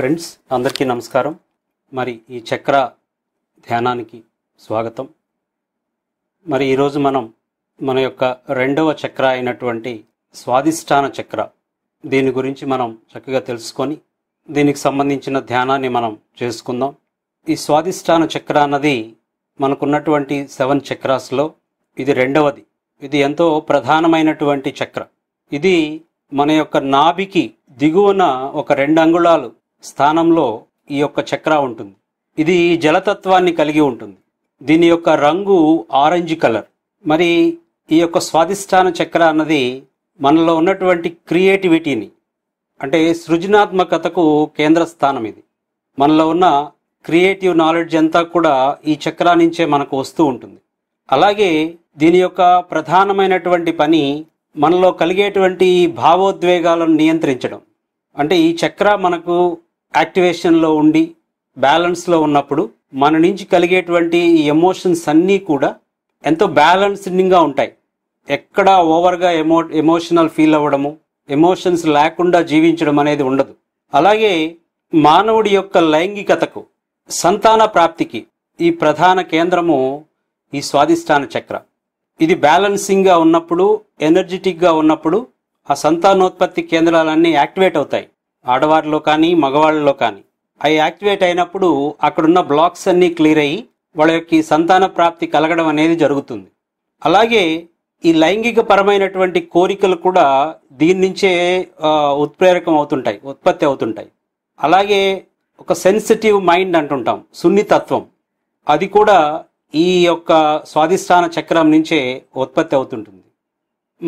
friends అందరికీ నమస్కారం మరి ఈ చక్ర ధ్యానానికి స్వాగతం మరి ఈరోజు మనం మన యొక్క రెండవ చక్ర అయినటువంటి స్వాదిష్టాన చక్ర దీని గురించి మనం చక్కగా తెలుసుకొని దీనికి సంబంధించిన ధ్యానాన్ని మనం చేసుకుందాం ఈ స్వాదిష్టాన చక్ర అన్నది మనకున్నటువంటి సెవెన్ చక్రాస్లో ఇది రెండవది ఇది ఎంతో ప్రధానమైనటువంటి చక్ర ఇది మన యొక్క నాభికి దిగువన ఒక రెండు అంగుళాలు స్థానంలో ఈ యొక్క చక్ర ఉంటుంది ఇది జలతత్వాన్ని కలిగి ఉంటుంది దీని యొక్క రంగు ఆరెంజ్ కలర్ మరి ఈ యొక్క స్వాధిష్టాన చక్ర అన్నది మనలో ఉన్నటువంటి క్రియేటివిటీని అంటే సృజనాత్మకతకు కేంద్ర స్థానం ఇది మనలో ఉన్న క్రియేటివ్ నాలెడ్జ్ అంతా కూడా ఈ చక్రా నుంచే మనకు వస్తూ ఉంటుంది అలాగే దీని యొక్క ప్రధానమైనటువంటి పని మనలో కలిగేటువంటి భావోద్వేగాలను నియంత్రించడం అంటే ఈ చక్ర మనకు యాక్టివేషన్లో ఉండి బ్యాలెన్స్లో ఉన్నప్పుడు మన నుంచి కలిగేటువంటి ఎమోషన్స్ అన్నీ కూడా ఎంతో బ్యాలెన్స్డింగ్గా ఉంటాయి ఎక్కడ ఓవర్గా ఎమో ఎమోషనల్ ఫీల్ అవ్వడము ఎమోషన్స్ లేకుండా జీవించడం అనేది ఉండదు అలాగే మానవుడి యొక్క లైంగికతకు సంతాన ప్రాప్తికి ఈ ప్రధాన కేంద్రము ఈ స్వాధిష్టాన చక్ర ఇది బ్యాలెన్సింగ్గా ఉన్నప్పుడు ఎనర్జెటిక్గా ఉన్నప్పుడు ఆ సంతానోత్పత్తి కేంద్రాలన్నీ యాక్టివేట్ అవుతాయి ఆడవారిలో కానీ మగవాళ్ళలో కానీ అవి యాక్టివేట్ అయినప్పుడు అక్కడున్న బ్లాక్స్ అన్నీ క్లియర్ అయ్యి వాళ్ళ యొక్క సంతాన ప్రాప్తి కలగడం అనేది జరుగుతుంది అలాగే ఈ లైంగిక పరమైనటువంటి కోరికలు కూడా దీని నుంచే ఉత్ప్రేరకం అవుతుంటాయి ఉత్పత్తి అవుతుంటాయి అలాగే ఒక సెన్సిటివ్ మైండ్ అంటుంటాం సున్నితత్వం అది కూడా ఈ యొక్క స్వాధిష్టాన చక్రం నుంచే ఉత్పత్తి అవుతుంటుంది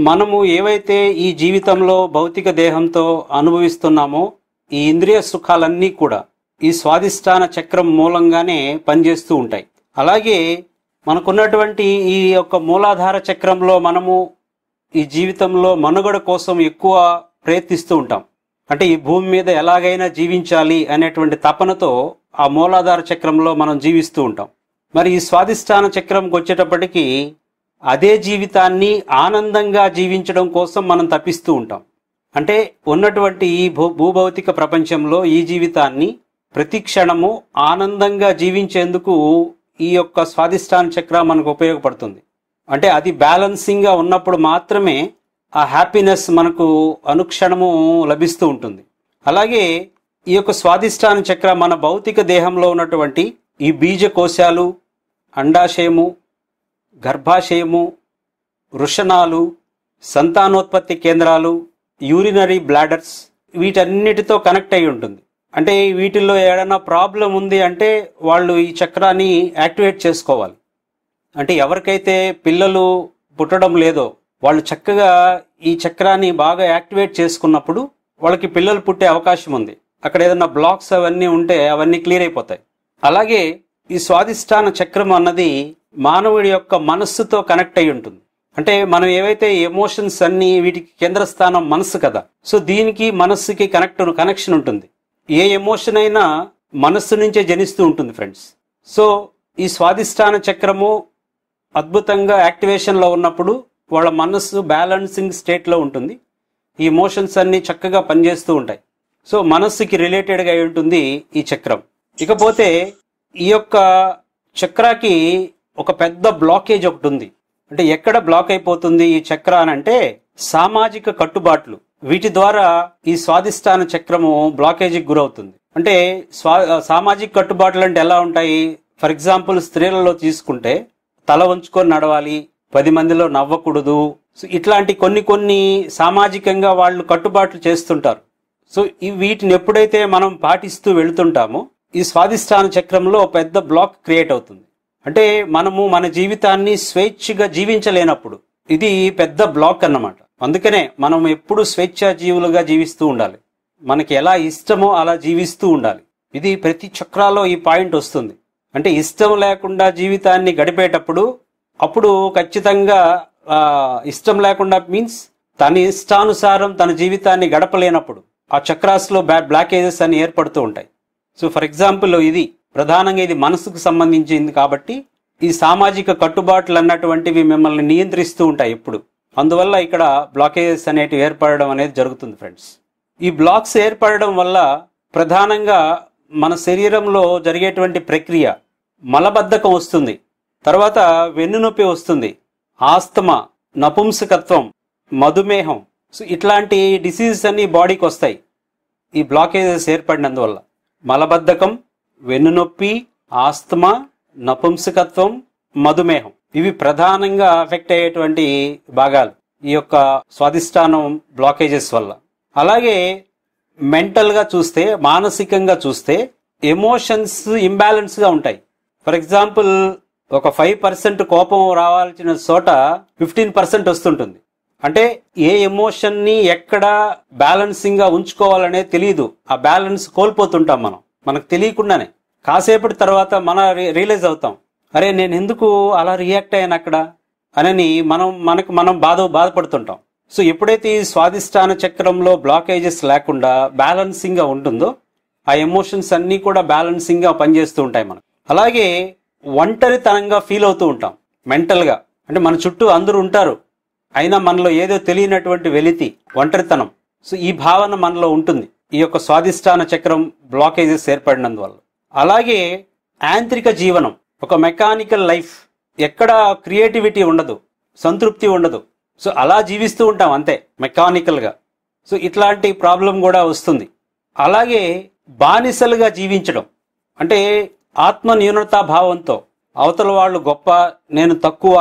మనము ఏవైతే ఈ జీవితంలో భౌతిక దేహంతో అనుభవిస్తున్నామో ఈ ఇంద్రియ సుఖాలన్నీ కూడా ఈ స్వాధిష్టాన చక్రం మూలంగానే పనిచేస్తూ ఉంటాయి అలాగే మనకున్నటువంటి ఈ యొక్క మూలాధార చక్రంలో మనము ఈ జీవితంలో మనుగడ కోసం ఎక్కువ ప్రయత్నిస్తూ ఉంటాం అంటే ఈ భూమి మీద ఎలాగైనా జీవించాలి అనేటువంటి తపనతో ఆ మూలాధార చక్రంలో మనం జీవిస్తూ ఉంటాం మరి ఈ స్వాధిష్టాన చక్రంకి వచ్చేటప్పటికి అదే జీవితాన్ని ఆనందంగా జీవించడం కోసం మనం తప్పిస్తూ ఉంటాం అంటే ఉన్నటువంటి ఈ భూ భూభౌతిక ప్రపంచంలో ఈ జీవితాన్ని ప్రతి క్షణము ఆనందంగా జీవించేందుకు ఈ యొక్క స్వాధిష్టాన చక్ర మనకు ఉపయోగపడుతుంది అంటే అది బ్యాలెన్సింగ్గా ఉన్నప్పుడు మాత్రమే ఆ హ్యాపీనెస్ మనకు అనుక్షణము లభిస్తూ ఉంటుంది అలాగే ఈ యొక్క స్వాధిష్టాన చక్ర మన భౌతిక దేహంలో ఉన్నటువంటి ఈ బీజ కోశాలు అండాశయము గర్భాశయము వృషణాలు సంతానోత్పత్తి కేంద్రాలు యూరినరీ బ్లాడర్స్ వీటన్నిటితో కనెక్ట్ అయి ఉంటుంది అంటే వీటిల్లో ఏదైనా ప్రాబ్లం ఉంది అంటే వాళ్ళు ఈ చక్రాన్ని యాక్టివేట్ చేసుకోవాలి అంటే ఎవరికైతే పిల్లలు పుట్టడం లేదో వాళ్ళు చక్కగా ఈ చక్రాన్ని బాగా యాక్టివేట్ చేసుకున్నప్పుడు వాళ్ళకి పిల్లలు పుట్టే అవకాశం ఉంది అక్కడ ఏదైనా బ్లాక్స్ అవన్నీ ఉంటే అవన్నీ క్లియర్ అయిపోతాయి అలాగే ఈ స్వాదిష్టాన చక్రం అన్నది మానవుడి యొక్క మనస్సుతో కనెక్ట్ అయి ఉంటుంది అంటే మనం ఏవైతే ఎమోషన్స్ అన్ని వీటికి కేంద్రస్థానం మనస్సు కదా సో దీనికి మనస్సుకి కనెక్ట్ కనెక్షన్ ఉంటుంది ఏ ఎమోషన్ అయినా మనస్సు నుంచే జనిస్తూ ఉంటుంది ఫ్రెండ్స్ సో ఈ స్వాధిష్టాన చక్రము అద్భుతంగా యాక్టివేషన్లో ఉన్నప్పుడు వాళ్ళ మనస్సు బ్యాలెన్సింగ్ స్టేట్లో ఉంటుంది ఈ ఎమోషన్స్ అన్నీ చక్కగా పనిచేస్తూ ఉంటాయి సో మనస్సుకి రిలేటెడ్గా అయి ఉంటుంది ఈ చక్రం ఇకపోతే ఈ యొక్క చక్రాకి ఒక పెద్ద బ్లాకేజ్ ఒకటి ఉంది అంటే ఎక్కడ బ్లాక్ అయిపోతుంది ఈ చక్ర అని అంటే సామాజిక కట్టుబాట్లు వీటి ద్వారా ఈ స్వాధిష్టాన చక్రము బ్లాకేజీకి గురవుతుంది అంటే స్వా సామాజిక కట్టుబాట్లు అంటే ఎలా ఉంటాయి ఫర్ ఎగ్జాంపుల్ స్త్రీలలో తీసుకుంటే తల వంచుకొని నడవాలి పది మందిలో నవ్వకూడదు సో ఇట్లాంటి కొన్ని కొన్ని సామాజికంగా వాళ్ళు కట్టుబాట్లు చేస్తుంటారు సో వీటిని ఎప్పుడైతే మనం పాటిస్తూ వెళుతుంటామో ఈ స్వాధిష్టాన చక్రంలో పెద్ద బ్లాక్ క్రియేట్ అవుతుంది అంటే మనము మన జీవితాన్ని స్వేచ్ఛగా జీవించలేనప్పుడు ఇది పెద్ద బ్లాక్ అన్నమాట అందుకనే మనం ఎప్పుడు స్వేచ్ఛ జీవులుగా జీవిస్తూ ఉండాలి మనకి ఎలా ఇష్టమో అలా జీవిస్తూ ఉండాలి ఇది ప్రతి చక్రాలో ఈ పాయింట్ వస్తుంది అంటే ఇష్టం లేకుండా జీవితాన్ని గడిపేటప్పుడు అప్పుడు ఖచ్చితంగా ఇష్టం లేకుండా మీన్స్ తన ఇష్టానుసారం తన జీవితాన్ని గడపలేనప్పుడు ఆ చక్రాస్లో బ్లాకేజెస్ అని ఏర్పడుతూ ఉంటాయి సో ఫర్ ఎగ్జాంపుల్ ఇది ప్రధానంగా ఇది మనసుకు సంబంధించింది కాబట్టి ఈ సామాజిక కట్టుబాట్లు అన్నటువంటివి మిమ్మల్ని నియంత్రిస్తూ ఉంటాయి ఎప్పుడు అందువల్ల ఇక్కడ బ్లాకేజెస్ అనేటివి ఏర్పడడం అనేది జరుగుతుంది ఫ్రెండ్స్ ఈ బ్లాక్స్ ఏర్పడడం వల్ల ప్రధానంగా మన శరీరంలో జరిగేటువంటి ప్రక్రియ మలబద్ధకం వస్తుంది తర్వాత వెన్నునొప్పి వస్తుంది ఆస్తమ నపుంసకత్వం మధుమేహం సో ఇట్లాంటి డిసీజెస్ అన్ని బాడీకి వస్తాయి ఈ బ్లాకేజెస్ ఏర్పడినందువల్ల మలబద్ధకం వెన్నునొప్పి ఆస్తమా నపుంసకత్వం మధుమేహం ఇవి ప్రధానంగా ఎఫెక్ట్ అయ్యేటువంటి భాగాలు ఈ యొక్క స్వాధిష్టానం బ్లాకేజెస్ వల్ల అలాగే మెంటల్గా చూస్తే మానసికంగా చూస్తే ఎమోషన్స్ ఇంబ్యాలెన్స్గా ఉంటాయి ఫర్ ఎగ్జాంపుల్ ఒక ఫైవ్ పర్సెంట్ కోపం రావాల్సిన చోట ఫిఫ్టీన్ పర్సెంట్ వస్తుంటుంది అంటే ఏ ఎమోషన్ని ఎక్కడ బ్యాలెన్సింగ్గా ఉంచుకోవాలనే తెలియదు ఆ బ్యాలెన్స్ కోల్పోతుంటాం మనం మనకు తెలియకుండానే కాసేపటి తర్వాత మన రియలైజ్ అవుతాం అరే నేను ఎందుకు అలా రియాక్ట్ అయ్యాను అక్కడ అనని మనం మనకు మనం బాధ బాధపడుతుంటాం సో ఎప్పుడైతే ఈ స్వాధిష్టాన చక్రంలో బ్లాకేజెస్ లేకుండా బ్యాలెన్సింగ్గా ఉంటుందో ఆ ఎమోషన్స్ అన్నీ కూడా బ్యాలెన్సింగ్గా పనిచేస్తూ ఉంటాయి మనకు అలాగే ఒంటరితనంగా ఫీల్ అవుతూ ఉంటాం మెంటల్గా అంటే మన చుట్టూ అందరూ ఉంటారు అయినా మనలో ఏదో తెలియనటువంటి వెలితి ఒంటరితనం సో ఈ భావన మనలో ఉంటుంది ఈ యొక్క స్వాధిష్టాన చక్రం బ్లాకేజెస్ ఏర్పడినందువల్ల అలాగే యాంత్రిక జీవనం ఒక మెకానికల్ లైఫ్ ఎక్కడ క్రియేటివిటీ ఉండదు సంతృప్తి ఉండదు సో అలా జీవిస్తూ ఉంటాం అంతే మెకానికల్గా సో ఇట్లాంటి ప్రాబ్లం కూడా వస్తుంది అలాగే బానిసలుగా జీవించడం అంటే ఆత్మ న్యూనతా భావంతో అవతల వాళ్ళు గొప్ప నేను తక్కువ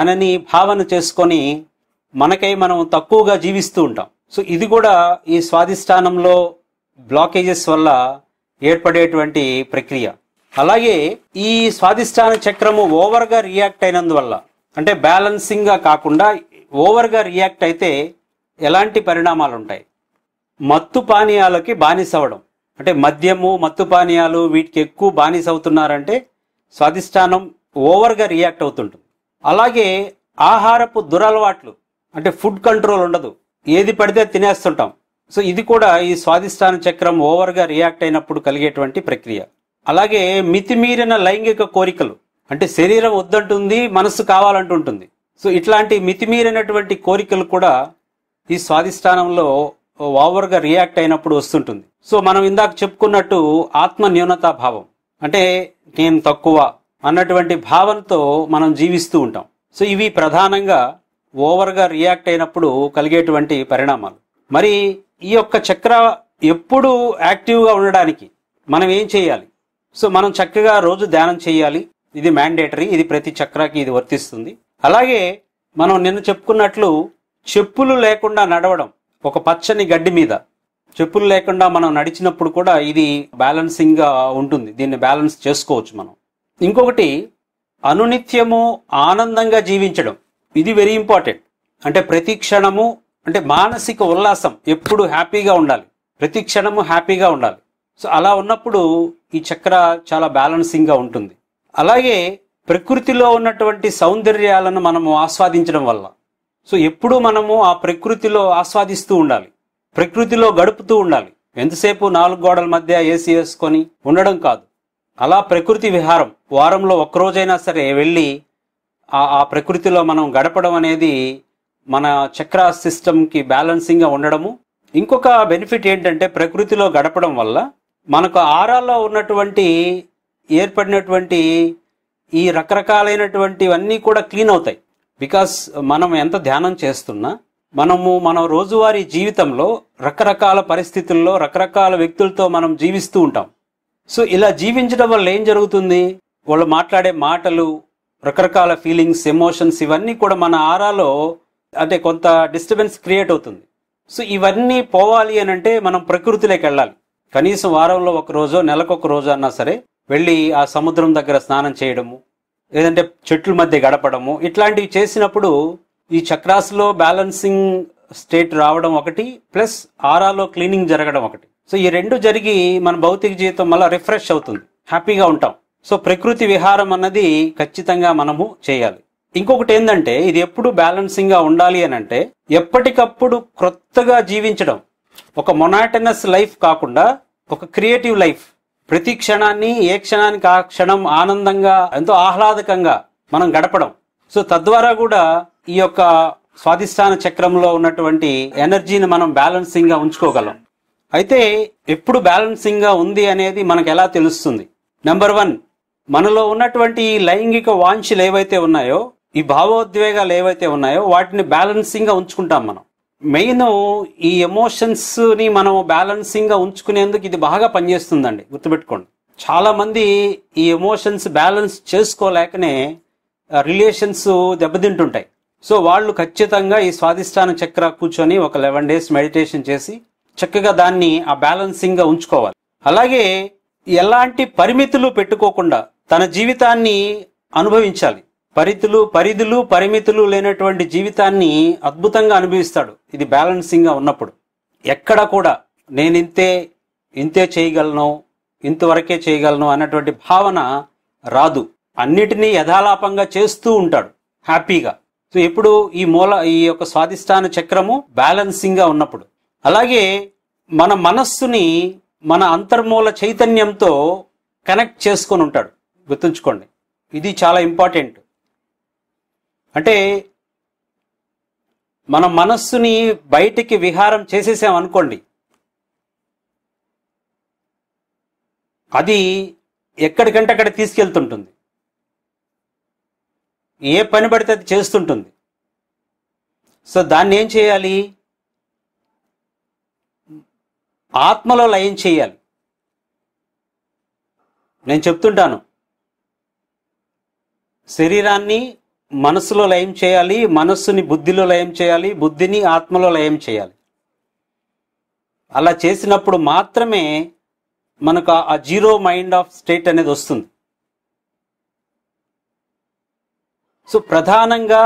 అనని భావన చేసుకొని మనకై మనం తక్కువగా జీవిస్తూ ఉంటాం సో ఇది కూడా ఈ స్వాధిష్టానంలో బ్లాకేజెస్ వల్ల ఏర్పడేటువంటి ప్రక్రియ అలాగే ఈ స్వాధిష్టాన చక్రము ఓవర్గా రియాక్ట్ అయినందువల్ల అంటే బ్యాలెన్సింగ్గా కాకుండా ఓవర్గా రియాక్ట్ అయితే ఎలాంటి పరిణామాలు ఉంటాయి మత్తు పానీయాలకి బానిసవడం అంటే మద్యము మత్తు పానీయాలు వీటికి ఎక్కువ బానిస అవుతున్నారంటే స్వాధిష్టానం ఓవర్గా రియాక్ట్ అవుతుంటుంది అలాగే ఆహారపు దురలవాట్లు అంటే ఫుడ్ కంట్రోల్ ఉండదు ఏది పడితే తినేస్తుంటాం సో ఇది కూడా ఈ స్వాధిష్టాన చక్రం ఓవర్గా రియాక్ట్ అయినప్పుడు కలిగేటువంటి ప్రక్రియ అలాగే మితిమీరిన లైంగిక కోరికలు అంటే శరీరం వద్దంటుంది మనస్సు కావాలంటుంటుంది సో ఇట్లాంటి మితిమీరినటువంటి కోరికలు కూడా ఈ స్వాధిష్టానంలో ఓవర్గా రియాక్ట్ అయినప్పుడు వస్తుంటుంది సో మనం ఇందాక చెప్పుకున్నట్టు ఆత్మ న్యూనతా భావం అంటే నేను తక్కువ అన్నటువంటి భావంతో మనం జీవిస్తూ ఉంటాం సో ఇవి ప్రధానంగా ఓవర్గా రియాక్ట్ అయినప్పుడు కలిగేటువంటి పరిణామాలు మరి ఈ యొక్క చక్ర ఎప్పుడు యాక్టివ్గా ఉండడానికి మనం ఏం చేయాలి సో మనం చక్కగా రోజు ధ్యానం చేయాలి ఇది మ్యాండేటరీ ఇది ప్రతి చక్రాకి ఇది వర్తిస్తుంది అలాగే మనం నిన్న చెప్పుకున్నట్లు చెప్పులు లేకుండా నడవడం ఒక పచ్చని గడ్డి మీద చెప్పులు లేకుండా మనం నడిచినప్పుడు కూడా ఇది బ్యాలెన్సింగ్గా ఉంటుంది దీన్ని బ్యాలెన్స్ చేసుకోవచ్చు మనం ఇంకొకటి అనునిత్యము ఆనందంగా జీవించడం ఇది వెరీ ఇంపార్టెంట్ అంటే ప్రతి క్షణము అంటే మానసిక ఉల్లాసం ఎప్పుడు హ్యాపీగా ఉండాలి ప్రతి క్షణము హ్యాపీగా ఉండాలి సో అలా ఉన్నప్పుడు ఈ చక్ర చాలా బ్యాలెన్సింగ్గా ఉంటుంది అలాగే ప్రకృతిలో ఉన్నటువంటి సౌందర్యాలను మనము ఆస్వాదించడం వల్ల సో ఎప్పుడు మనము ఆ ప్రకృతిలో ఆస్వాదిస్తూ ఉండాలి ప్రకృతిలో గడుపుతూ ఉండాలి ఎంతసేపు నాలుగు గోడల మధ్య ఏసీ వేసుకొని ఉండడం కాదు అలా ప్రకృతి విహారం వారంలో ఒక్కరోజైనా సరే వెళ్ళి ఆ ప్రకృతిలో మనం గడపడం అనేది మన చక్ర సిస్టమ్కి బ్యాలెన్సింగ్గా ఉండడము ఇంకొక బెనిఫిట్ ఏంటంటే ప్రకృతిలో గడపడం వల్ల మనకు ఆరాల్లో ఉన్నటువంటి ఏర్పడినటువంటి ఈ రకరకాలైనటువంటివన్నీ కూడా క్లీన్ అవుతాయి బికాస్ మనం ఎంత ధ్యానం చేస్తున్నా మనము మన రోజువారీ జీవితంలో రకరకాల పరిస్థితుల్లో రకరకాల వ్యక్తులతో మనం జీవిస్తూ ఉంటాం సో ఇలా జీవించడం వల్ల ఏం జరుగుతుంది వాళ్ళు మాట్లాడే మాటలు రకరకాల ఫీలింగ్స్ ఎమోషన్స్ ఇవన్నీ కూడా మన ఆరాలో అంటే కొంత డిస్టర్బెన్స్ క్రియేట్ అవుతుంది సో ఇవన్నీ పోవాలి అని అంటే మనం ప్రకృతిలోకి వెళ్ళాలి కనీసం వారంలో ఒక రోజో నెలకొక రోజు అన్నా సరే వెళ్ళి ఆ సముద్రం దగ్గర స్నానం చేయడము లేదంటే చెట్ల మధ్య గడపడము ఇట్లాంటివి చేసినప్పుడు ఈ చక్రాసులో బ్యాలెన్సింగ్ స్టేట్ రావడం ఒకటి ప్లస్ ఆరాలో క్లీనింగ్ జరగడం ఒకటి సో ఈ రెండు జరిగి మన భౌతిక జీవితం మళ్ళీ రిఫ్రెష్ అవుతుంది హ్యాపీగా ఉంటాం సో ప్రకృతి విహారం అన్నది ఖచ్చితంగా మనము చేయాలి ఇంకొకటి ఏంటంటే ఇది ఎప్పుడు బ్యాలెన్సింగ్గా ఉండాలి అని అంటే ఎప్పటికప్పుడు క్రొత్తగా జీవించడం ఒక మొనాటనస్ లైఫ్ కాకుండా ఒక క్రియేటివ్ లైఫ్ ప్రతి క్షణాన్ని ఏ క్షణానికి ఆ క్షణం ఆనందంగా ఎంతో ఆహ్లాదకంగా మనం గడపడం సో తద్వారా కూడా ఈ యొక్క స్వాధిష్టాన చక్రంలో ఉన్నటువంటి ఎనర్జీని మనం బ్యాలెన్సింగ్గా ఉంచుకోగలం అయితే ఎప్పుడు బ్యాలెన్సింగ్గా ఉంది అనేది మనకు ఎలా తెలుస్తుంది నెంబర్ వన్ మనలో ఉన్నటువంటి ఈ లైంగిక వాంఛలు ఏవైతే ఉన్నాయో ఈ భావోద్వేగాలు ఏవైతే ఉన్నాయో వాటిని బ్యాలెన్సింగ్గా ఉంచుకుంటాం మనం మెయిన్ ఈ ఎమోషన్స్ని మనం బ్యాలెన్సింగ్గా ఉంచుకునేందుకు ఇది బాగా పనిచేస్తుందండి గుర్తుపెట్టుకోండి చాలామంది ఈ ఎమోషన్స్ బ్యాలెన్స్ చేసుకోలేకనే రిలేషన్స్ దెబ్బతింటుంటాయి సో వాళ్ళు ఖచ్చితంగా ఈ స్వాధిష్టాన చక్ర కూర్చొని ఒక లెవెన్ డేస్ మెడిటేషన్ చేసి చక్కగా దాన్ని ఆ బ్యాలెన్సింగ్గా ఉంచుకోవాలి అలాగే ఎలాంటి పరిమితులు పెట్టుకోకుండా తన జీవితాన్ని అనుభవించాలి పరిధులు పరిధులు పరిమితులు లేనటువంటి జీవితాన్ని అద్భుతంగా అనుభవిస్తాడు ఇది బ్యాలెన్సింగ్గా ఉన్నప్పుడు ఎక్కడ కూడా నేను ఇంతే ఇంతే చేయగలను ఇంతవరకే చేయగలను అన్నటువంటి భావన రాదు అన్నిటినీ యథాలాపంగా చేస్తూ ఉంటాడు హ్యాపీగా సో ఎప్పుడు ఈ మూల ఈ యొక్క స్వాధిష్టాన చక్రము బ్యాలెన్సింగ్గా ఉన్నప్పుడు అలాగే మన మనస్సుని మన అంతర్మూల చైతన్యంతో కనెక్ట్ చేసుకొని ఉంటాడు గుర్తుంచుకోండి ఇది చాలా ఇంపార్టెంట్ అంటే మన మనస్సుని బయటికి విహారం చేసేసాం అనుకోండి అది ఎక్కడికంటే అక్కడ తీసుకెళ్తుంటుంది ఏ పని పడితే అది చేస్తుంటుంది సో దాన్ని ఏం చేయాలి ఆత్మలో లయం చేయాలి నేను చెప్తుంటాను శరీరాన్ని మనస్సులో లయం చేయాలి మనస్సుని బుద్ధిలో లయం చేయాలి బుద్ధిని ఆత్మలో లయం చేయాలి అలా చేసినప్పుడు మాత్రమే మనకు ఆ జీరో మైండ్ ఆఫ్ స్టేట్ అనేది వస్తుంది సో ప్రధానంగా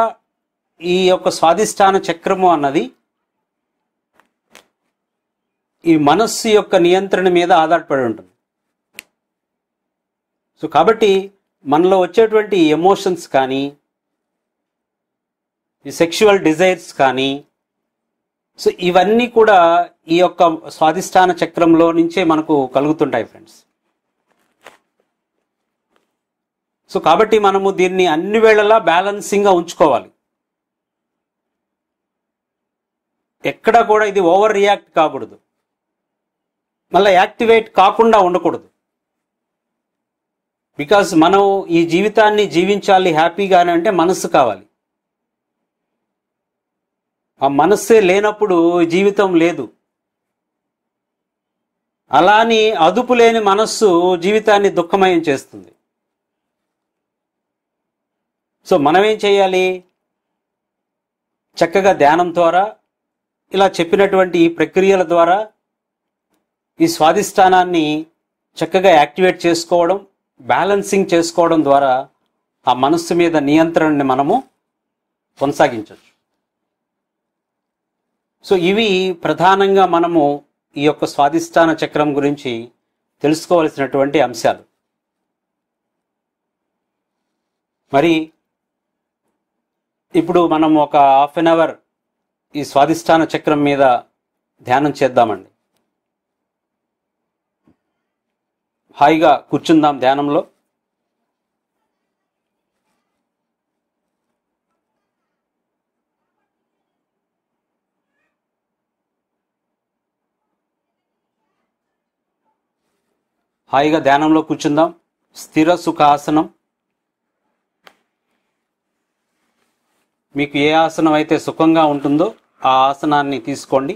ఈ యొక్క స్వాధిష్టాన చక్రము అన్నది ఈ మనస్సు యొక్క నియంత్రణ మీద ఆధారపడి ఉంటుంది సో కాబట్టి మనలో వచ్చేటువంటి ఎమోషన్స్ కానీ ఈ సెక్షువల్ డిజైర్స్ కానీ సో ఇవన్నీ కూడా ఈ యొక్క స్వాధిష్టాన చక్రంలో నుంచే మనకు కలుగుతుంటాయి ఫ్రెండ్స్ సో కాబట్టి మనము దీన్ని అన్ని వేళలా బ్యాలెన్సింగ్గా ఉంచుకోవాలి ఎక్కడా కూడా ఇది ఓవర్ రియాక్ట్ కాకూడదు మళ్ళీ యాక్టివేట్ కాకుండా ఉండకూడదు బికాస్ మనం ఈ జీవితాన్ని జీవించాలి అని అంటే మనస్సు కావాలి ఆ మనస్సే లేనప్పుడు జీవితం లేదు అలాని అదుపు లేని మనస్సు జీవితాన్ని దుఃఖమయం చేస్తుంది సో మనం ఏం చేయాలి చక్కగా ధ్యానం ద్వారా ఇలా చెప్పినటువంటి ఈ ప్రక్రియల ద్వారా ఈ స్వాధిష్టానాన్ని చక్కగా యాక్టివేట్ చేసుకోవడం బ్యాలెన్సింగ్ చేసుకోవడం ద్వారా ఆ మనస్సు మీద నియంత్రణని మనము కొనసాగించవచ్చు సో ఇవి ప్రధానంగా మనము ఈ యొక్క స్వాధిష్టాన చక్రం గురించి తెలుసుకోవలసినటువంటి అంశాలు మరి ఇప్పుడు మనం ఒక హాఫ్ అన్ అవర్ ఈ స్వాధిష్టాన చక్రం మీద ధ్యానం చేద్దామండి హాయిగా కూర్చుందాం ధ్యానంలో హాయిగా ధ్యానంలో కూర్చుందాం స్థిర సుఖాసనం మీకు ఏ ఆసనం అయితే సుఖంగా ఉంటుందో ఆ ఆసనాన్ని తీసుకోండి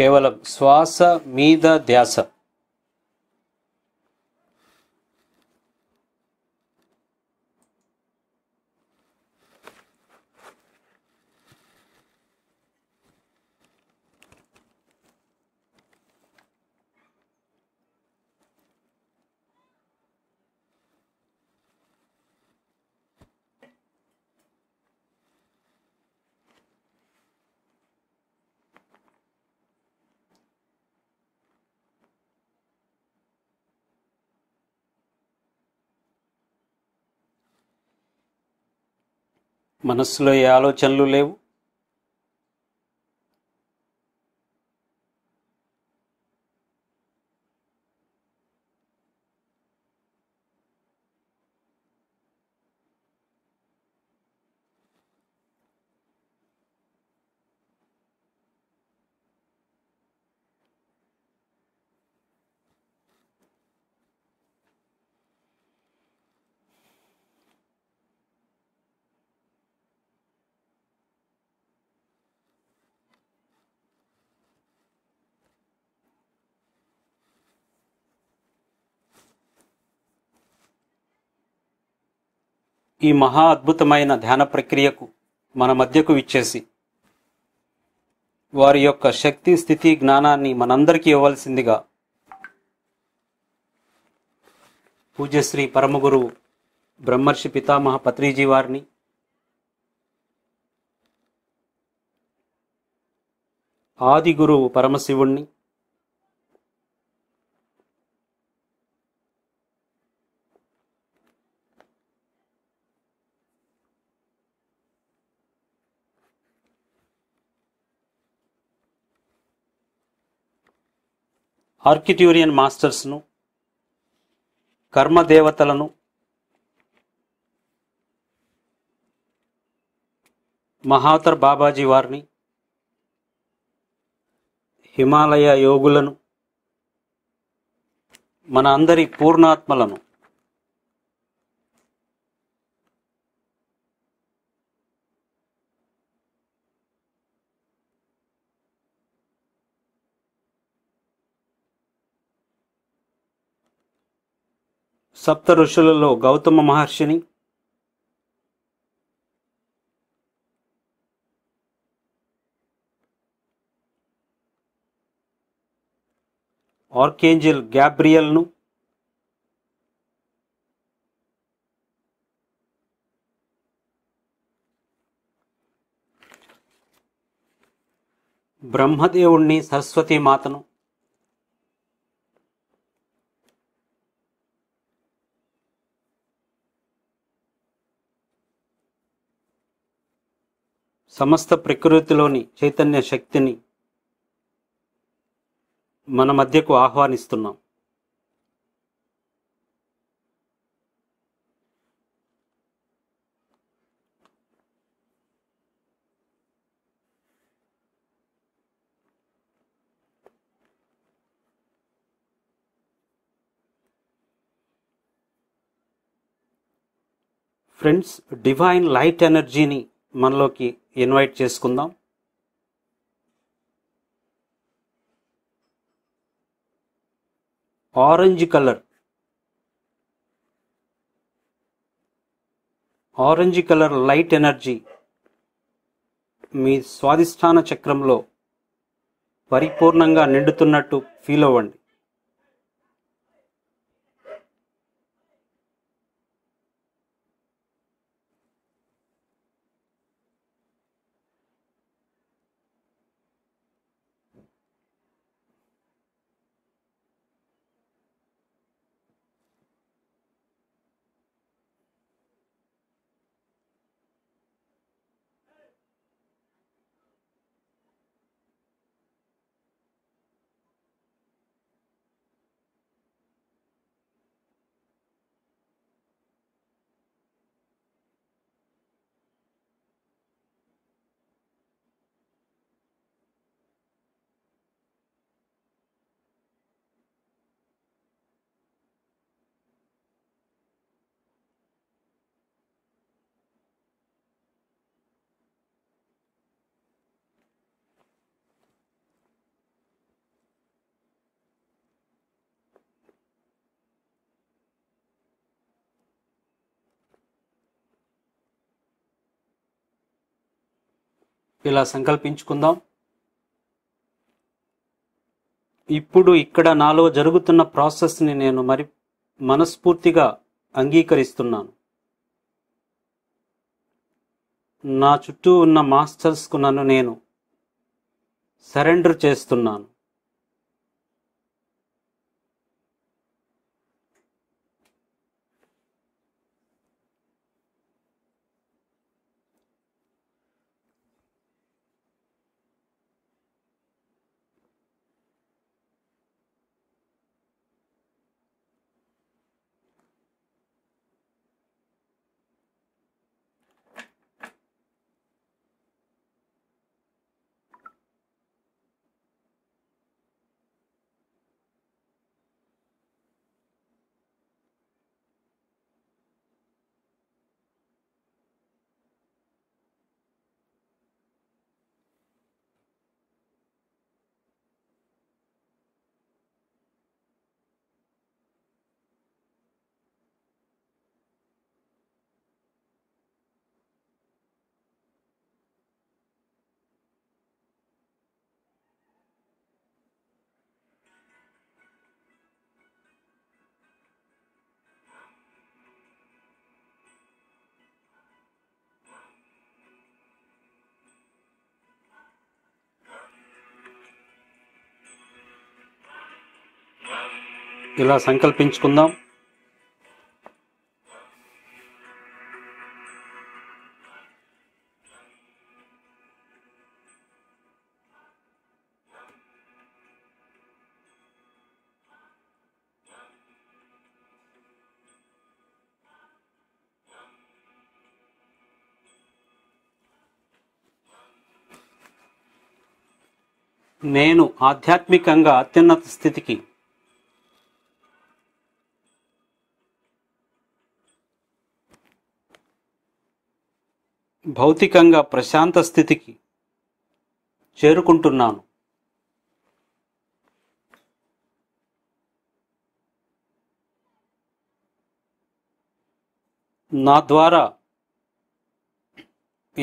केवल श्वास मीद ध्यास మనస్సులో ఏ ఆలోచనలు లేవు ఈ మహా అద్భుతమైన ధ్యాన ప్రక్రియకు మన మధ్యకు ఇచ్చేసి వారి యొక్క శక్తి స్థితి జ్ఞానాన్ని మనందరికీ ఇవ్వవలసిందిగా పూజ్యశ్రీ పరమగురు బ్రహ్మర్షి పితామహ పత్రిజీ వారిని ఆది గురువు పరమశివుణ్ణి ఆర్కిట్యూరియన్ మాస్టర్స్ను కర్మదేవతలను మహాతర్ బాబాజీ వారిని హిమాలయ యోగులను మన అందరి పూర్ణాత్మలను సప్త ఋషులలో గౌతమ మహర్షిని ఆర్కేంజిల్ గ్యాబ్రియల్ను బ్రహ్మదేవుణ్ణి సరస్వతీ మాతను సమస్త ప్రకృతిలోని చైతన్య శక్తిని మన మధ్యకు ఆహ్వానిస్తున్నాం ఫ్రెండ్స్ డివైన్ లైట్ ఎనర్జీని మనలోకి ఇన్వైట్ చేసుకుందాం orange colour orange colour light energy మీ స్వాధిష్టాన చక్రంలో పరిపూర్ణంగా నిండుతున్నట్టు ఫీల్ అవ్వండి ఇలా సంకల్పించుకుందాం ఇప్పుడు ఇక్కడ నాలో జరుగుతున్న ప్రాసెస్ని నేను మరి మనస్ఫూర్తిగా అంగీకరిస్తున్నాను నా చుట్టూ ఉన్న మాస్టర్స్కు నన్ను నేను సరెండర్ చేస్తున్నాను ఇలా సంకల్పించుకుందాం నేను ఆధ్యాత్మికంగా అత్యున్నత స్థితికి భౌతికంగా ప్రశాంత స్థితికి చేరుకుంటున్నాను నా ద్వారా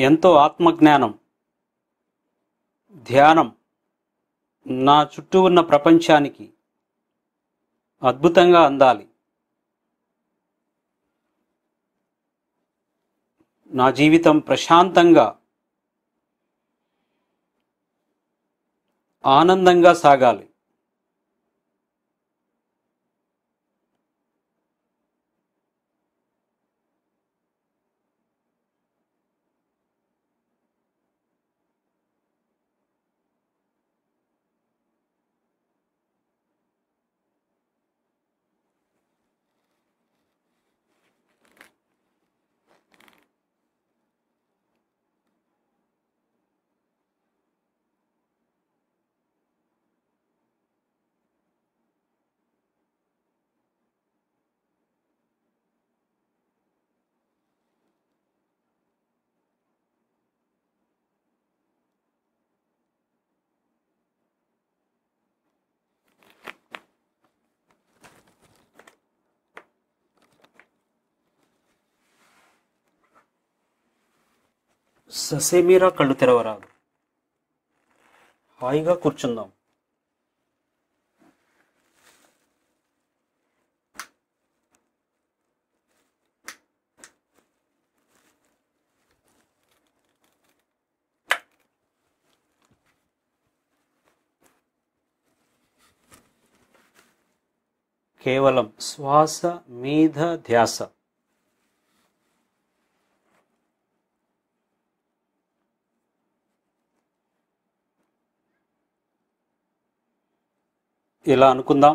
ఎంతో ఆత్మజ్ఞానం ధ్యానం నా చుట్టూ ఉన్న ప్రపంచానికి అద్భుతంగా అందాలి నా జీవితం ప్రశాంతంగా ఆనందంగా సాగాలి ససేమీరా కళ్ళు తెరవరాదు హాయిగా కూర్చుందాం కేవలం శ్వాస మీద ధ్యాస ఇలా అనుకుందాం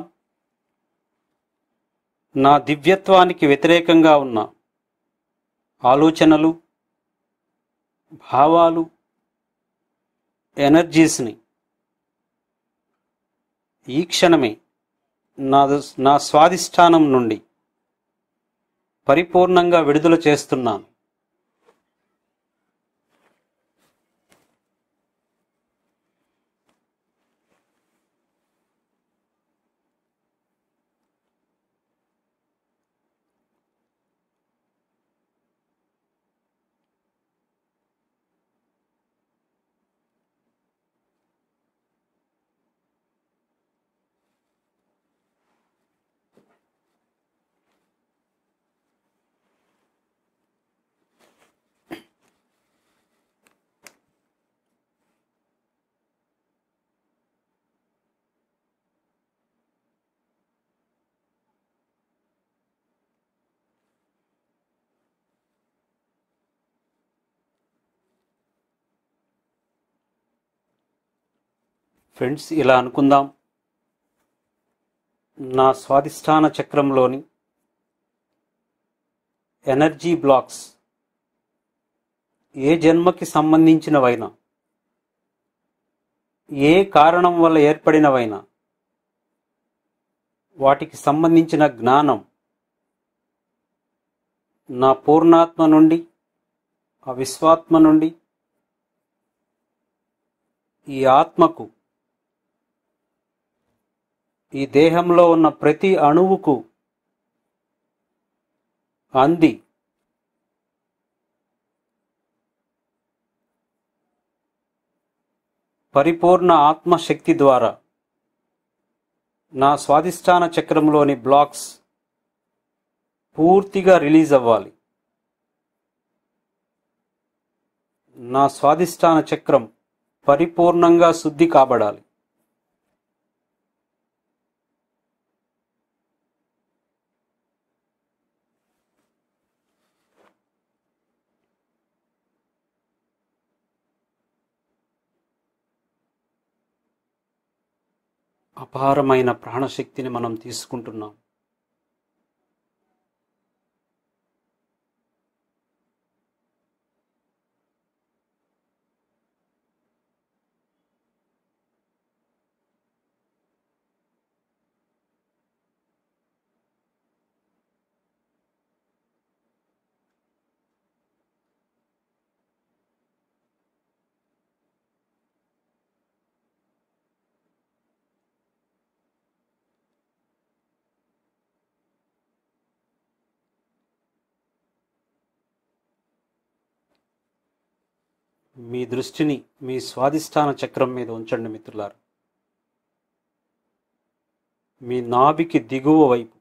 నా దివ్యత్వానికి వ్యతిరేకంగా ఉన్న ఆలోచనలు భావాలు ఎనర్జీస్ని ఈ క్షణమే నా నా స్వాధిష్టానం నుండి పరిపూర్ణంగా విడుదల చేస్తున్నాను ఫ్రెండ్స్ ఇలా అనుకుందాం నా స్వాధిష్టాన చక్రంలోని ఎనర్జీ బ్లాక్స్ ఏ జన్మకి సంబంధించినవైనా ఏ కారణం వల్ల ఏర్పడినవైనా వాటికి సంబంధించిన జ్ఞానం నా పూర్ణాత్మ నుండి ఆ విశ్వాత్మ నుండి ఈ ఆత్మకు ఈ దేహంలో ఉన్న ప్రతి అణువుకు అంది పరిపూర్ణ ఆత్మశక్తి ద్వారా నా స్వాధిష్టాన చక్రంలోని బ్లాక్స్ పూర్తిగా రిలీజ్ అవ్వాలి నా స్వాధిష్టాన చక్రం పరిపూర్ణంగా శుద్ధి కాబడాలి అపారమైన ప్రాణశక్తిని మనం తీసుకుంటున్నాం మీ దృష్టిని మీ స్వాధిష్టాన చక్రం మీద ఉంచండి మిత్రులారు మీ నాభికి దిగువ వైపు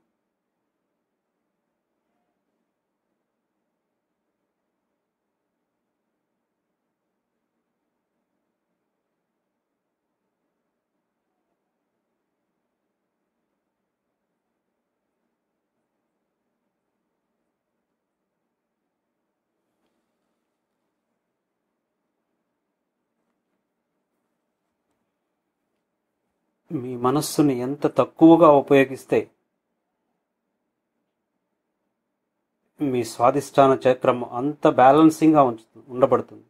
మీ మనస్సును ఎంత తక్కువగా ఉపయోగిస్తే మీ స్వాధిష్టాన చక్రం అంత బ్యాలెన్సింగ్గా ఉంచు ఉండబడుతుంది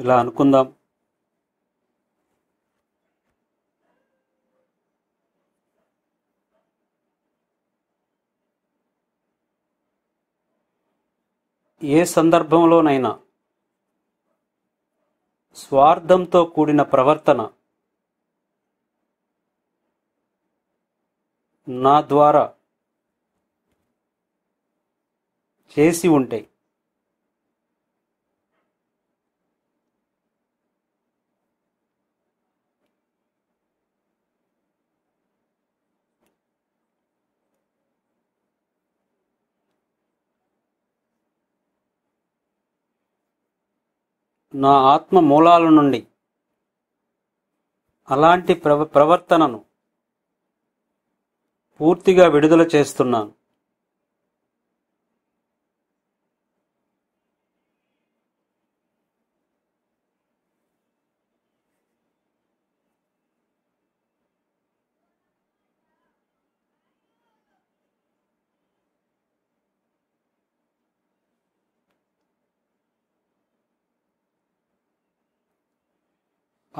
ఇలా అనుకుందాం ఏ సందర్భంలోనైనా స్వార్థంతో కూడిన ప్రవర్తన నా ద్వారా చేసి ఉంటాయి నా ఆత్మ మూలాల నుండి అలాంటి ప్రవర్తనను పూర్తిగా విడుదల చేస్తున్నాను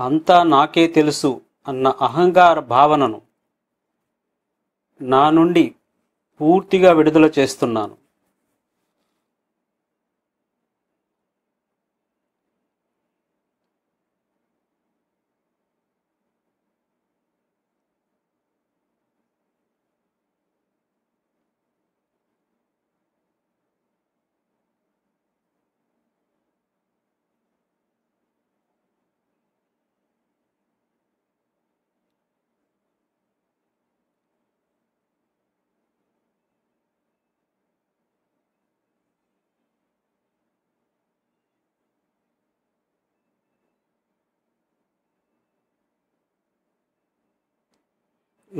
అంతా నాకే తెలుసు అన్న అహంకార భావనను నా నుండి పూర్తిగా విడుదల చేస్తున్నాను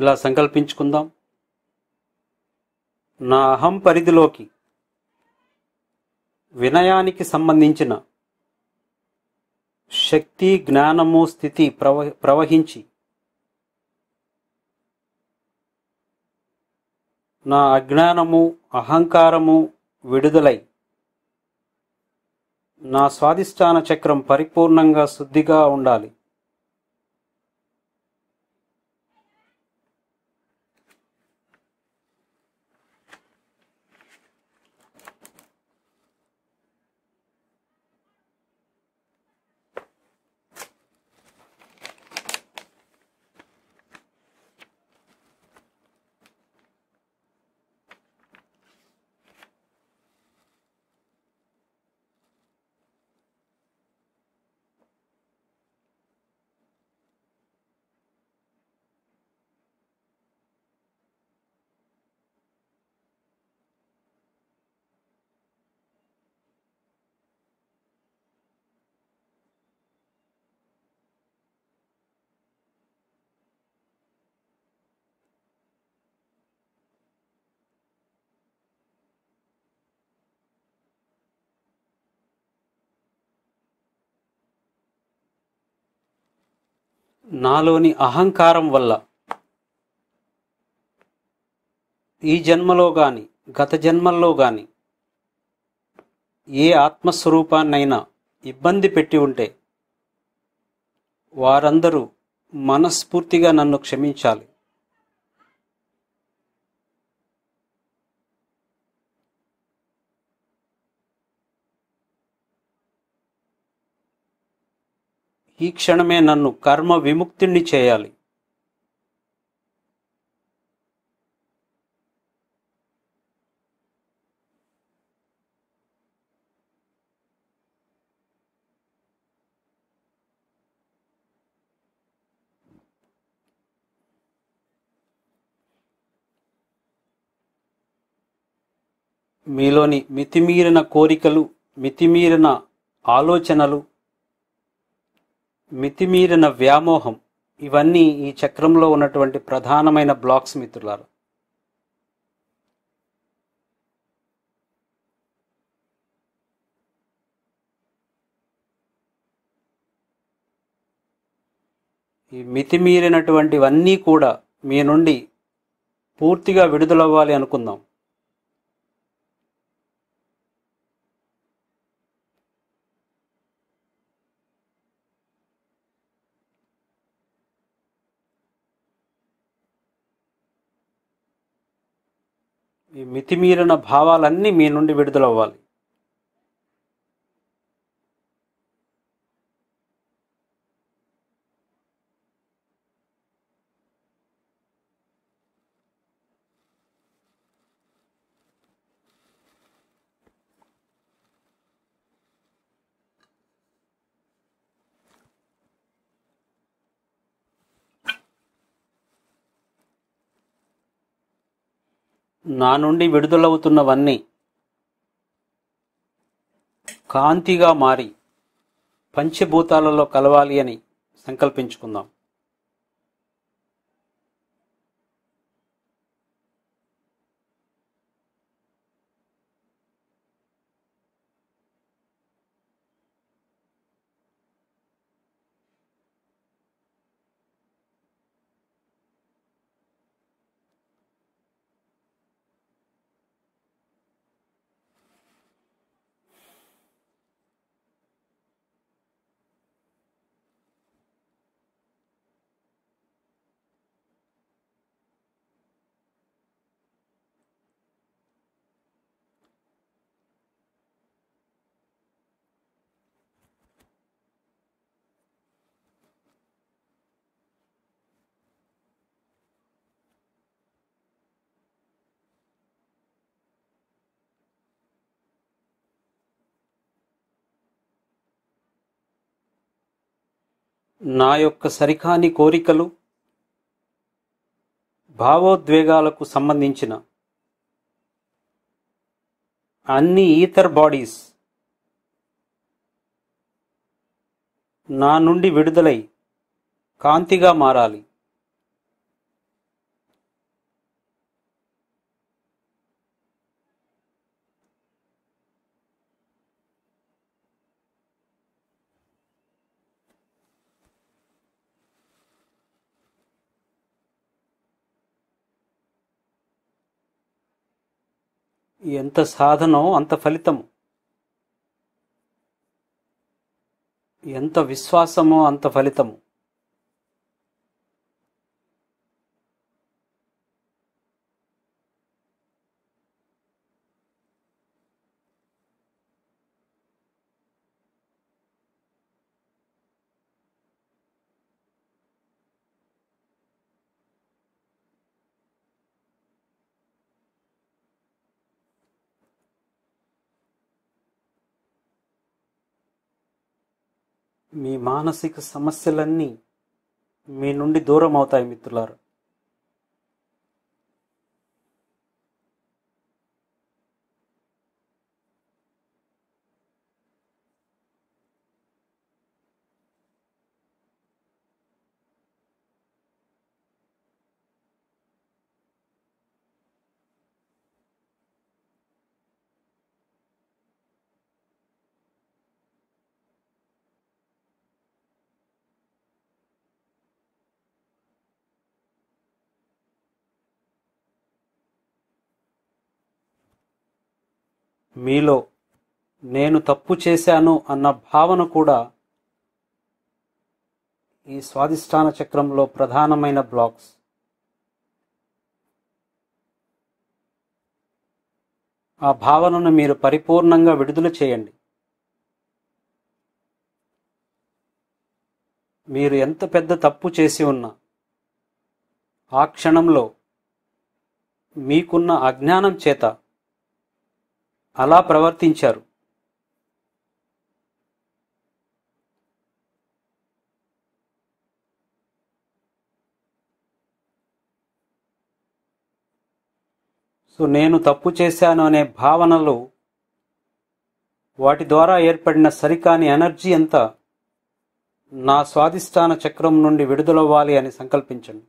ఇలా సంకల్పించుకుందాం నా అహం పరిధిలోకి వినయానికి సంబంధించిన శక్తి జ్ఞానము స్థితి ప్రవ ప్రవహించి నా అజ్ఞానము అహంకారము విడుదలై నా స్వాధిష్టాన చక్రం పరిపూర్ణంగా శుద్ధిగా ఉండాలి నాలోని అహంకారం వల్ల ఈ జన్మలో కానీ గత జన్మల్లో కానీ ఏ ఆత్మస్వరూపాన్నైనా ఇబ్బంది పెట్టి ఉంటే వారందరూ మనస్ఫూర్తిగా నన్ను క్షమించాలి ఈ క్షణమే నన్ను కర్మ విముక్తిని చేయాలి మీలోని మితిమీరిన కోరికలు మితిమీరిన ఆలోచనలు మితిమీరిన వ్యామోహం ఇవన్నీ ఈ చక్రంలో ఉన్నటువంటి ప్రధానమైన బ్లాక్స్ మిత్రులారు ఈ మితిమీరినటువంటివన్నీ కూడా మీ నుండి పూర్తిగా విడుదలవ్వాలి అనుకుందాం ఈ మితిమీరిన భావాలన్నీ మీ నుండి విడుదలవ్వాలి నా నుండి విడుదలవుతున్నవన్నీ కాంతిగా మారి పంచభూతాలలో కలవాలి అని సంకల్పించుకుందాం నా యొక్క సరికాని కోరికలు భావోద్వేగాలకు సంబంధించిన అన్ని ఈథర్ బాడీస్ నా నుండి విడుదలై కాంతిగా మారాలి ఎంత సాధనో అంత ఫలితము ఎంత విశ్వాసమో అంత ఫలితము మానసిక సమస్యలన్నీ మీ నుండి దూరం అవుతాయి మిత్రులారు మీలో నేను తప్పు చేశాను అన్న భావన కూడా ఈ స్వాధిష్టాన చక్రంలో ప్రధానమైన బ్లాక్స్ ఆ భావనను మీరు పరిపూర్ణంగా విడుదల చేయండి మీరు ఎంత పెద్ద తప్పు చేసి ఉన్నా ఆ క్షణంలో మీకున్న అజ్ఞానం చేత అలా ప్రవర్తించారు సో నేను తప్పు చేశాను అనే భావనలు వాటి ద్వారా ఏర్పడిన సరికాని ఎనర్జీ అంతా నా స్వాధిష్టాన చక్రం నుండి విడుదలవ్వాలి అని సంకల్పించండి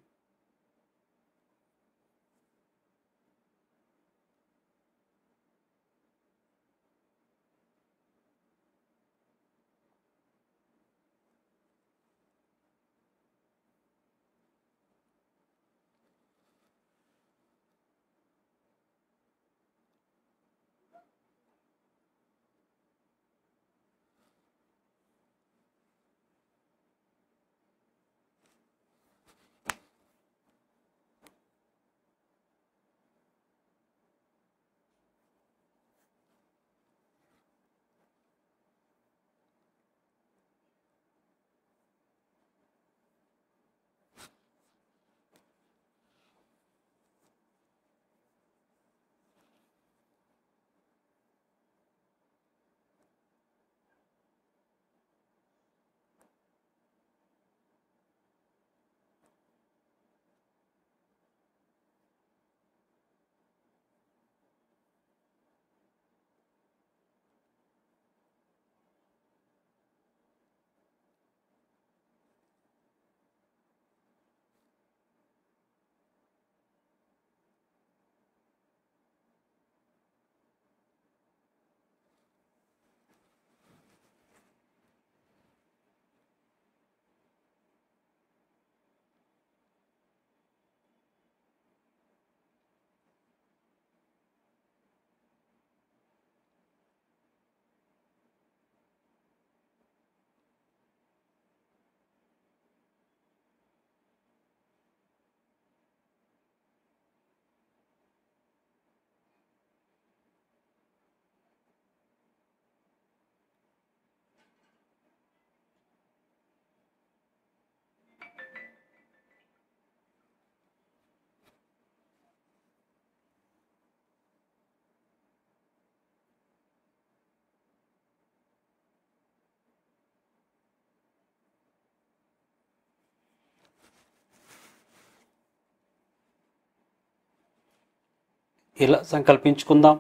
ఇలా సంకల్పించుకుందాం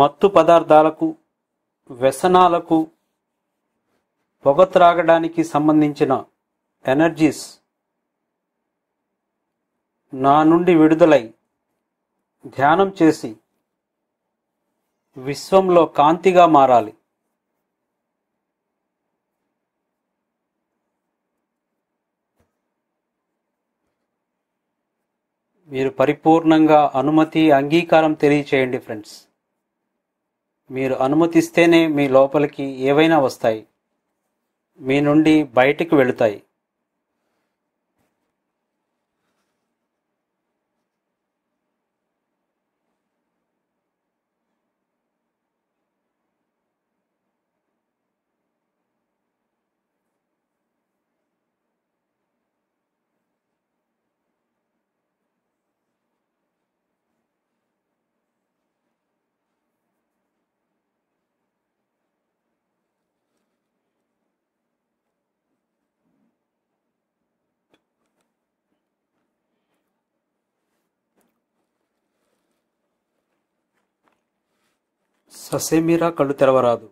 మత్తు పదార్థాలకు వ్యసనాలకు పొగ త్రాగడానికి సంబంధించిన ఎనర్జీస్ నా నుండి విడుదలై ధ్యానం చేసి విశ్వంలో కాంతిగా మారాలి మీరు పరిపూర్ణంగా అనుమతి అంగీకారం తెలియచేయండి ఫ్రెండ్స్ మీరు అనుమతిస్తేనే మీ లోపలికి ఏవైనా వస్తాయి మీ నుండి బయటికి వెళుతాయి ససేమిరా కళ్ళు తెరవరాదు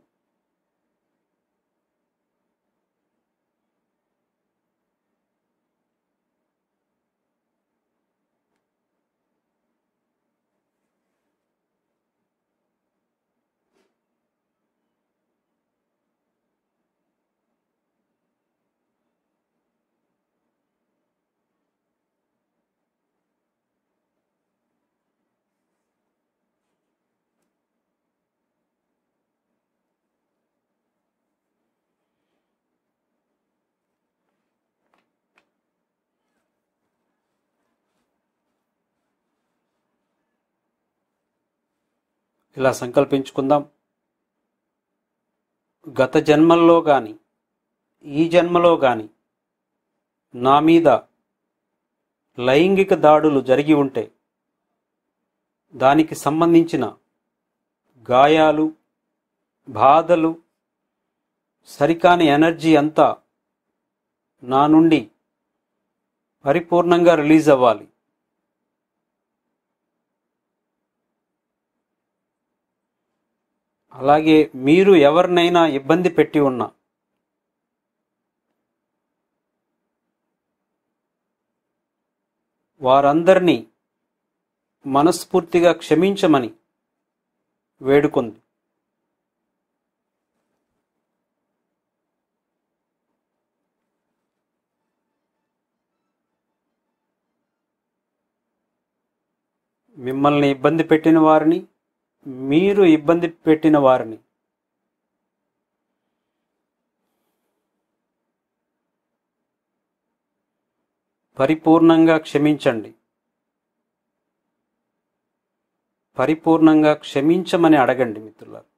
ఇలా సంకల్పించుకుందాం గత జన్మల్లో కానీ ఈ జన్మలో కానీ నా మీద లైంగిక దాడులు జరిగి ఉంటే దానికి సంబంధించిన గాయాలు బాధలు సరికాని ఎనర్జీ అంతా నా నుండి పరిపూర్ణంగా రిలీజ్ అవ్వాలి అలాగే మీరు ఎవరినైనా ఇబ్బంది పెట్టి ఉన్నా వారందరినీ మనస్ఫూర్తిగా క్షమించమని వేడుకుంది మిమ్మల్ని ఇబ్బంది పెట్టిన వారిని మీరు ఇబ్బంది పెట్టిన వారిని పరిపూర్ణంగా క్షమించండి పరిపూర్ణంగా క్షమించమని అడగండి మిత్రులారు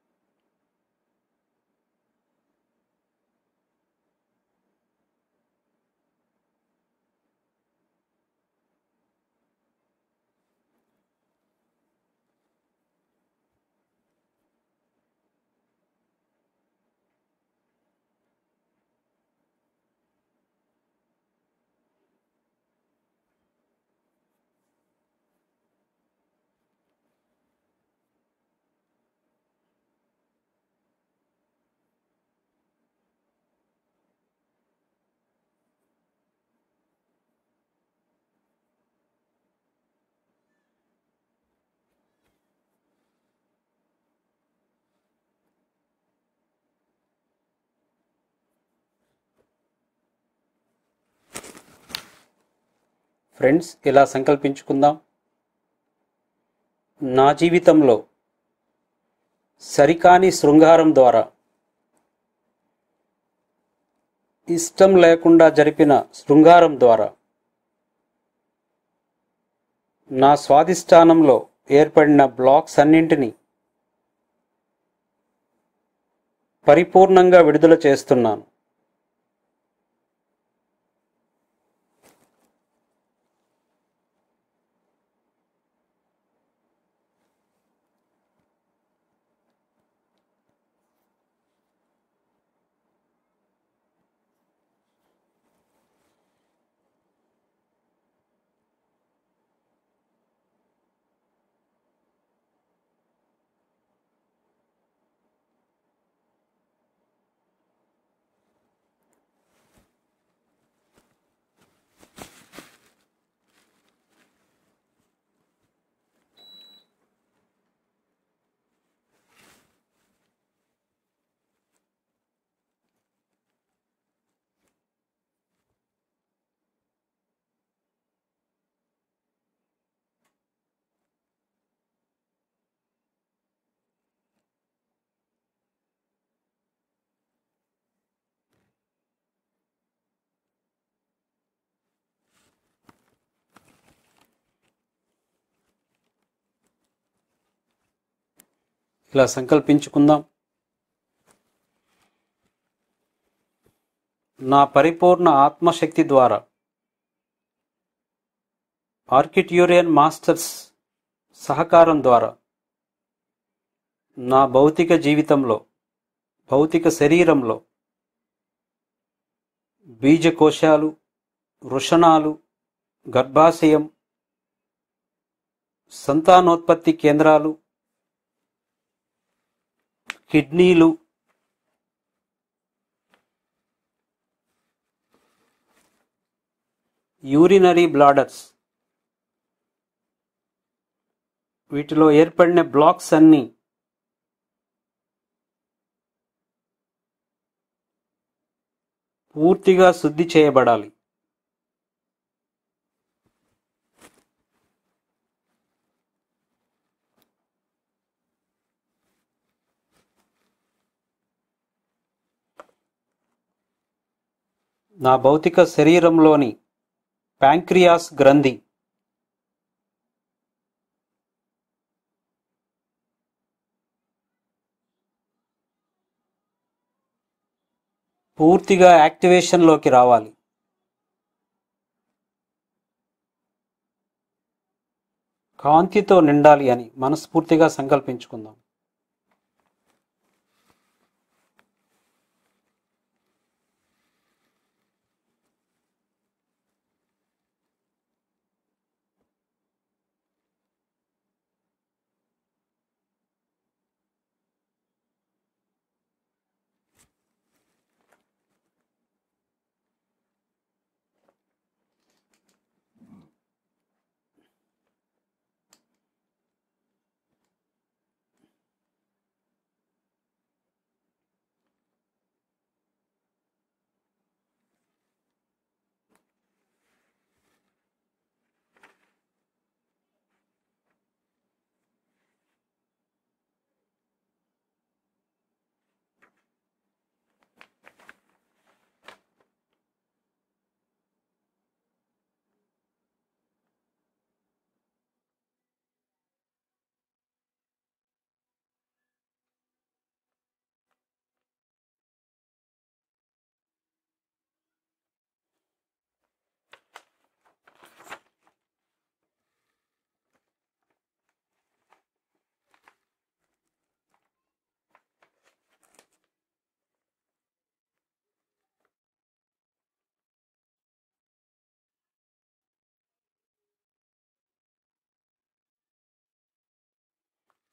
ఫ్రెండ్స్ ఇలా సంకల్పించుకుందాం నా జీవితంలో సరికాని శృంగారం ద్వారా ఇష్టం లేకుండా జరిపిన శృంగారం ద్వారా నా స్వాధిష్టానంలో ఏర్పడిన బ్లాక్స్ అన్నింటినీ పరిపూర్ణంగా విడుదల చేస్తున్నాను ఇలా సంకల్పించుకుందాం నా పరిపూర్ణ ఆత్మశక్తి ద్వారా ఆర్కిట్యూరియన్ మాస్టర్స్ సహకారం ద్వారా నా భౌతిక జీవితంలో భౌతిక శరీరంలో బీజకోశాలు వృషణాలు గర్భాశయం సంతానోత్పత్తి కేంద్రాలు కిడ్నీలు యూరినరీ బ్లాడర్స్ వీటిలో ఏర్పడిన బ్లాక్స్ అన్నీ పూర్తిగా శుద్ధి చేయబడాలి నా భౌతిక శరీరంలోని ప్యాంక్రియాస్ గ్రంథి పూర్తిగా యాక్టివేషన్లోకి రావాలి కాంతితో నిండాలి అని మనస్ఫూర్తిగా సంకల్పించుకుందాం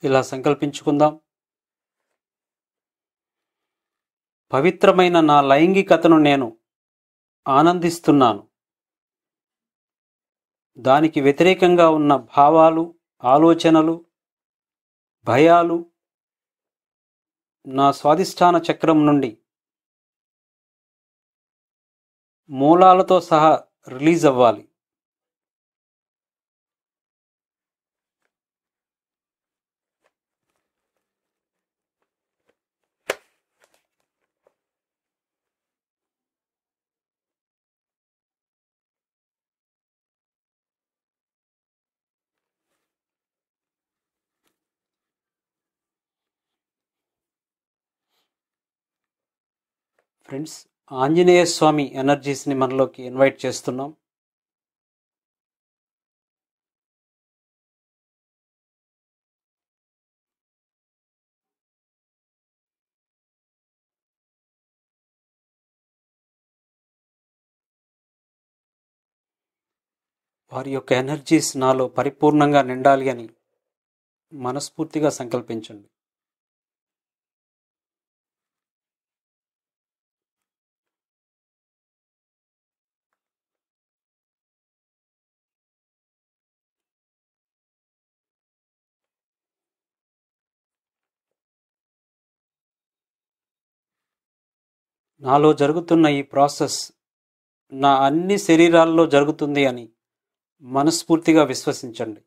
ఇలా సంకల్పించుకుందాం పవిత్రమైన నా లైంగికతను నేను ఆనందిస్తున్నాను దానికి వ్యతిరేకంగా ఉన్న భావాలు ఆలోచనలు భయాలు నా స్వాధిష్టాన చక్రం నుండి మూలాలతో సహా రిలీజ్ అవ్వాలి ఫ్రెండ్స్ ఆంజనేయ స్వామి ఎనర్జీస్ని మనలోకి ఇన్వైట్ చేస్తున్నాం వారి యొక్క ఎనర్జీస్ నాలో పరిపూర్ణంగా నిండాలి అని మనస్ఫూర్తిగా సంకల్పించండి నాలో జరుగుతున్న ఈ ప్రాసెస్ నా అన్ని శరీరాల్లో జరుగుతుంది అని మనస్ఫూర్తిగా విశ్వసించండి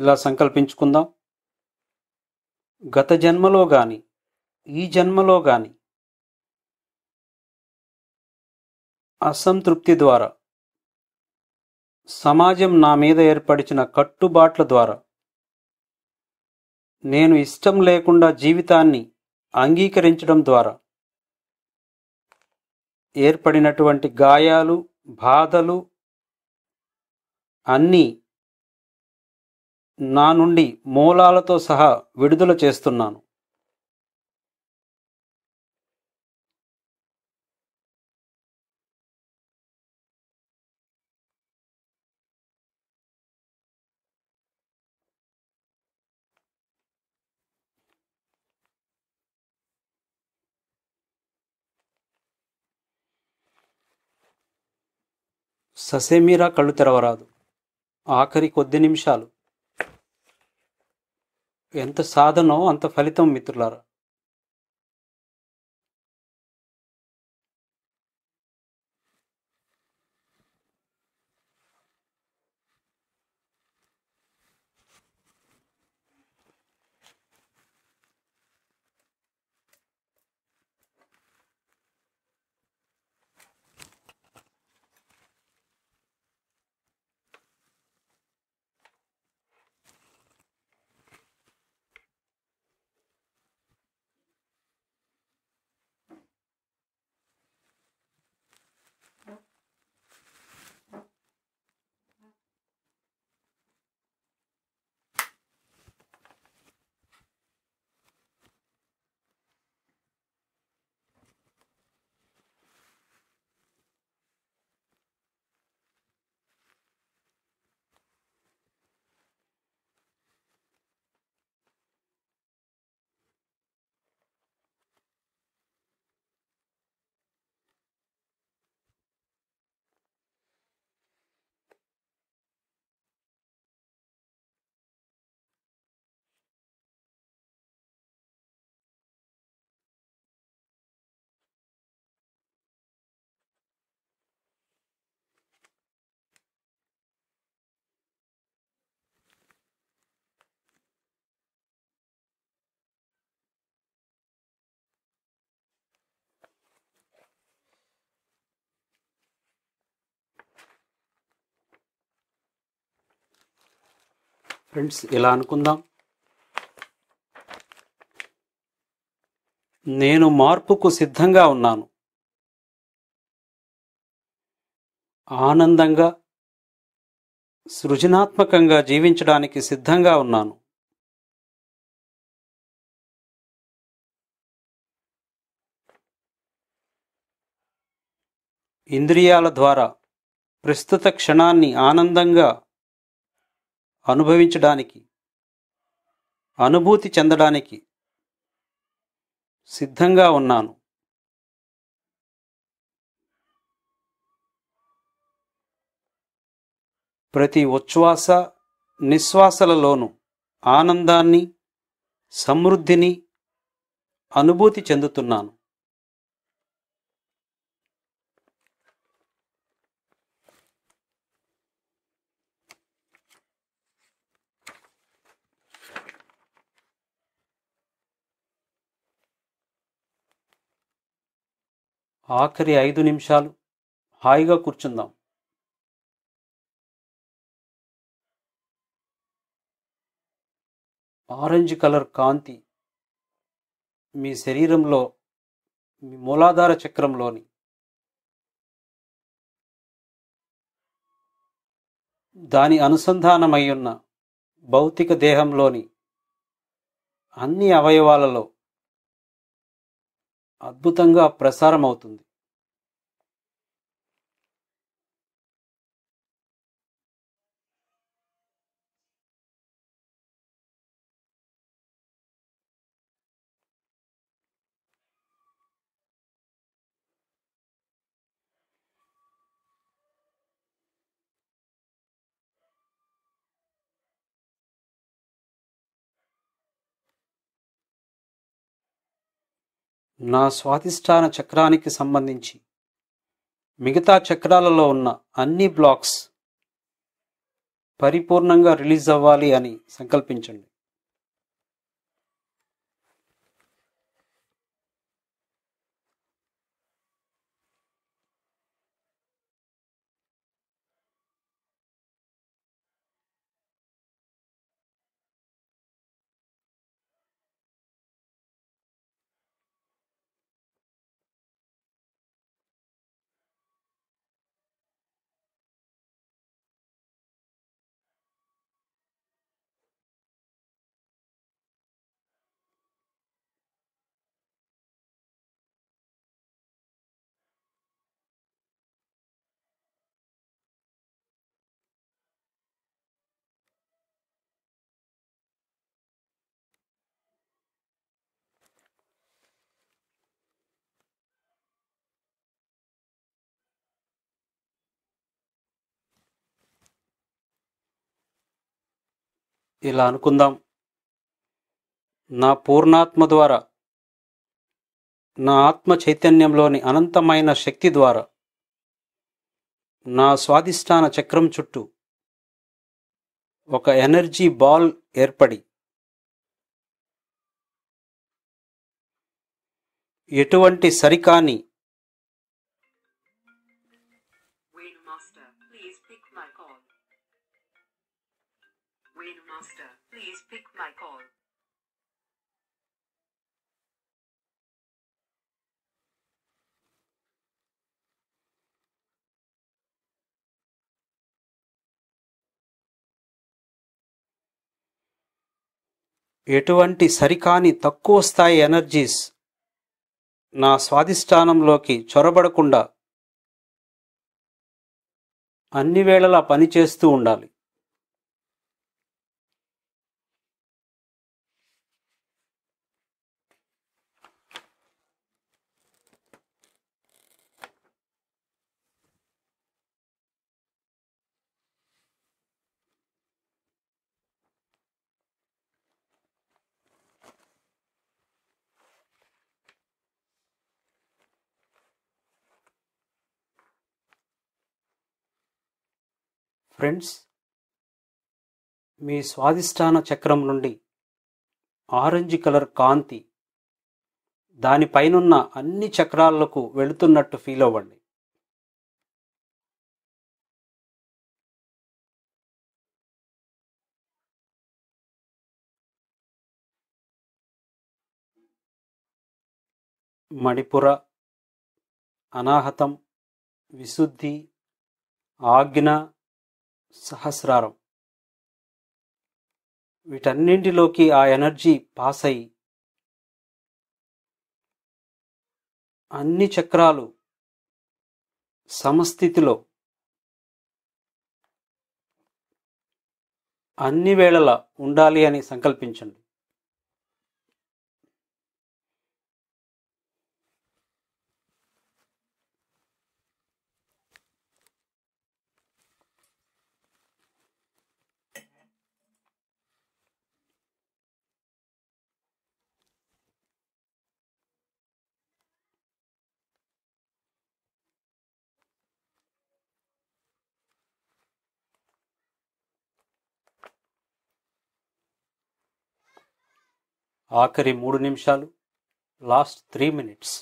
ఇలా సంకల్పించుకుందాం గత జన్మలో కానీ ఈ జన్మలో కానీ అసంతృప్తి ద్వారా సమాజం నా మీద ఏర్పడిచిన కట్టుబాట్ల ద్వారా నేను ఇష్టం లేకుండా జీవితాన్ని అంగీకరించడం ద్వారా ఏర్పడినటువంటి గాయాలు బాధలు అన్నీ నా నుండి మూలాలతో సహా విడుదల చేస్తున్నాను ససేమీరా కళ్ళు తెరవరాదు ఆఖరి కొద్ది నిమిషాలు ఎంత సాధనో అంత ఫలితం మిత్రులారా ఫ్రెండ్స్ ఇలా అనుకుందాం నేను మార్పుకు సిద్ధంగా ఉన్నాను ఆనందంగా సృజనాత్మకంగా జీవించడానికి సిద్ధంగా ఉన్నాను ఇంద్రియాల ద్వారా ప్రస్తుత క్షణాన్ని ఆనందంగా అనుభవించడానికి అనుభూతి చెందడానికి సిద్ధంగా ఉన్నాను ప్రతి ఉచ్ఛ్వాస నిశ్వాసలలోనూ ఆనందాన్ని సమృద్ధిని అనుభూతి చెందుతున్నాను ఆఖరి ఐదు నిమిషాలు హాయిగా కూర్చుందాం ఆరెంజ్ కలర్ కాంతి మీ శరీరంలో మీ మూలాధార చక్రంలోని దాని అనుసంధానమై ఉన్న భౌతిక దేహంలోని అన్ని అవయవాలలో అద్భుతంగా ప్రసారం అవుతుంది నా స్వాధిష్టాన చక్రానికి సంబంధించి మిగతా చక్రాలలో ఉన్న అన్ని బ్లాక్స్ పరిపూర్ణంగా రిలీజ్ అవ్వాలి అని సంకల్పించండి ఇలా అనుకుందాం నా పూర్ణాత్మ ద్వారా నా ఆత్మ చైతన్యంలోని అనంతమైన శక్తి ద్వారా నా స్వాధిష్టాన చక్రం చుట్టూ ఒక ఎనర్జీ బాల్ ఏర్పడి ఎటువంటి సరికాని ఎటువంటి సరికాని తక్కువ స్థాయి ఎనర్జీస్ నా స్వాధిష్టానంలోకి చొరబడకుండా అన్ని వేళలా పనిచేస్తూ ఉండాలి ఫ్రెండ్స్ మీ స్వాధిష్టాన చక్రం నుండి ఆరెంజ్ కలర్ కాంతి దానిపైనున్న అన్ని చక్రాలకు వెళుతున్నట్టు ఫీల్ అవ్వండి మణిపుర అనాహతం విశుద్ధి ఆజ్ఞ సహస్రారం వీటన్నింటిలోకి ఆ ఎనర్జీ పాస్ అయి అన్ని చక్రాలు సమస్థితిలో అన్ని వేళలా ఉండాలి అని సంకల్పించండి ఆఖరి మూడు నిమిషాలు లాస్ట్ త్రీ మినిట్స్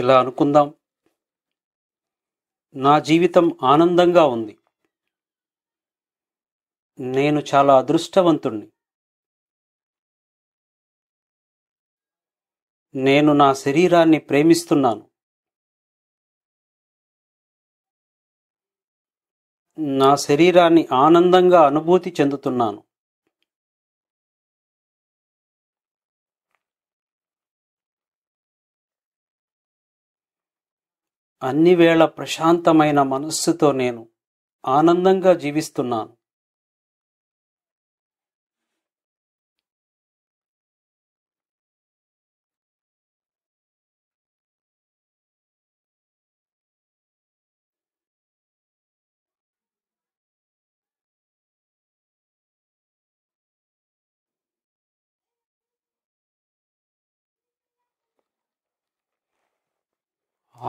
ఇలా అనుకుందాం నా జీవితం ఆనందంగా ఉంది నేను చాలా అదృష్టవంతుణ్ణి నేను నా శరీరాన్ని ప్రేమిస్తున్నాను నా శరీరాన్ని ఆనందంగా అనుభూతి చెందుతున్నాను అన్ని వేళ ప్రశాంతమైన మనస్సుతో నేను ఆనందంగా జీవిస్తున్నాను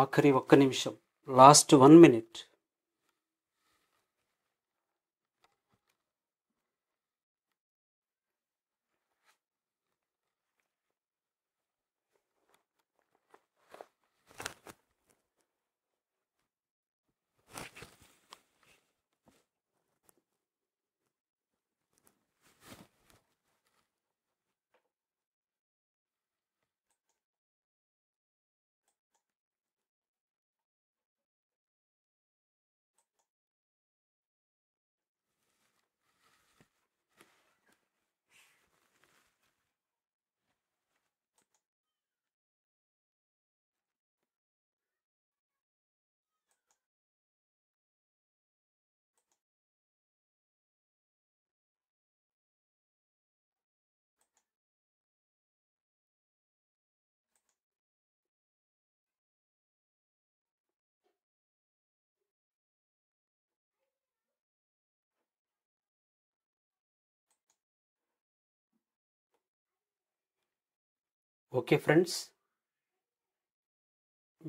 ఆఖరి ఒక్క నిమిషం last one minute okay friends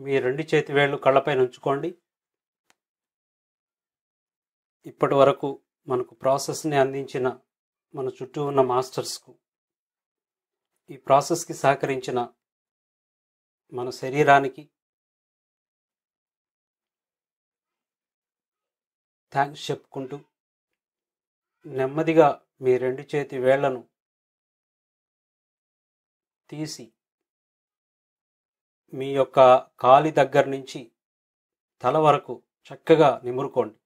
మీ రెండు చేతి వేళ్ళు కళ్ళపైన ఉంచుకోండి ఇప్పటి వరకు మనకు ప్రాసెస్ని అందించిన మన చుట్టూ ఉన్న మాస్టర్స్కు ఈ ప్రాసెస్కి సహకరించిన మన శరీరానికి థ్యాంక్స్ చెప్పుకుంటూ నెమ్మదిగా మీ రెండు చేతి వేళ్లను తీసి మీ యొక్క కాలి దగ్గర నుంచి తల వరకు చక్కగా నిమురుకోండి